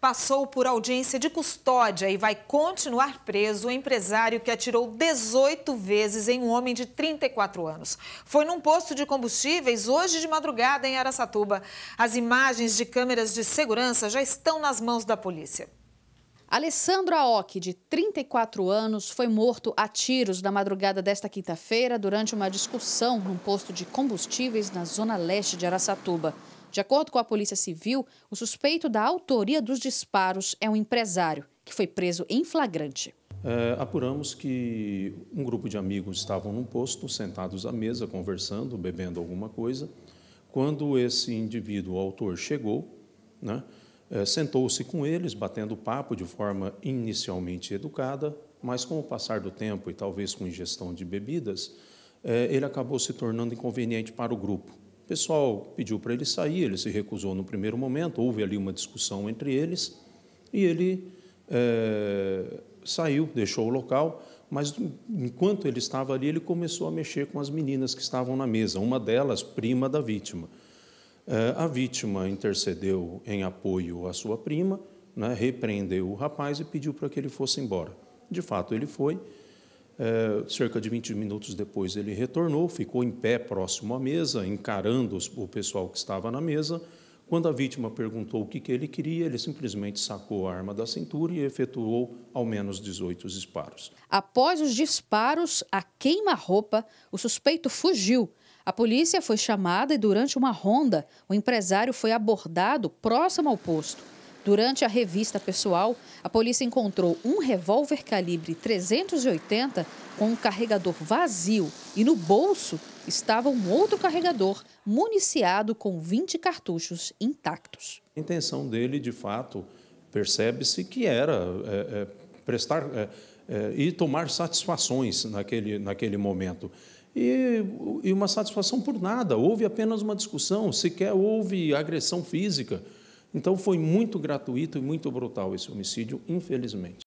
passou por audiência de custódia e vai continuar preso o empresário que atirou 18 vezes em um homem de 34 anos. Foi num posto de combustíveis hoje de madrugada em Araçatuba. As imagens de câmeras de segurança já estão nas mãos da polícia. Alessandro Aoki, de 34 anos, foi morto a tiros na madrugada desta quinta-feira durante uma discussão num posto de combustíveis na zona leste de Araçatuba. De acordo com a Polícia Civil, o suspeito da autoria dos disparos é um empresário que foi preso em flagrante. É, apuramos que um grupo de amigos estavam num posto, sentados à mesa, conversando, bebendo alguma coisa. Quando esse indivíduo, o autor, chegou, né, é, sentou-se com eles, batendo papo de forma inicialmente educada, mas com o passar do tempo e talvez com ingestão de bebidas, é, ele acabou se tornando inconveniente para o grupo. O pessoal pediu para ele sair, ele se recusou no primeiro momento, houve ali uma discussão entre eles e ele é, saiu, deixou o local, mas enquanto ele estava ali, ele começou a mexer com as meninas que estavam na mesa, uma delas prima da vítima. É, a vítima intercedeu em apoio à sua prima, né, repreendeu o rapaz e pediu para que ele fosse embora. De fato, ele foi. Eh, cerca de 20 minutos depois ele retornou, ficou em pé próximo à mesa, encarando o pessoal que estava na mesa. Quando a vítima perguntou o que, que ele queria, ele simplesmente sacou a arma da cintura e efetuou ao menos 18 disparos. Após os disparos, a queima-roupa, o suspeito fugiu. A polícia foi chamada e, durante uma ronda, o empresário foi abordado próximo ao posto. Durante a revista pessoal, a polícia encontrou um revólver calibre 380 com um carregador vazio e no bolso estava um outro carregador municiado com 20 cartuchos intactos. A intenção dele, de fato, percebe-se que era é, é, prestar é, é, e tomar satisfações naquele, naquele momento. E, e uma satisfação por nada, houve apenas uma discussão, sequer houve agressão física. Então foi muito gratuito e muito brutal esse homicídio, infelizmente.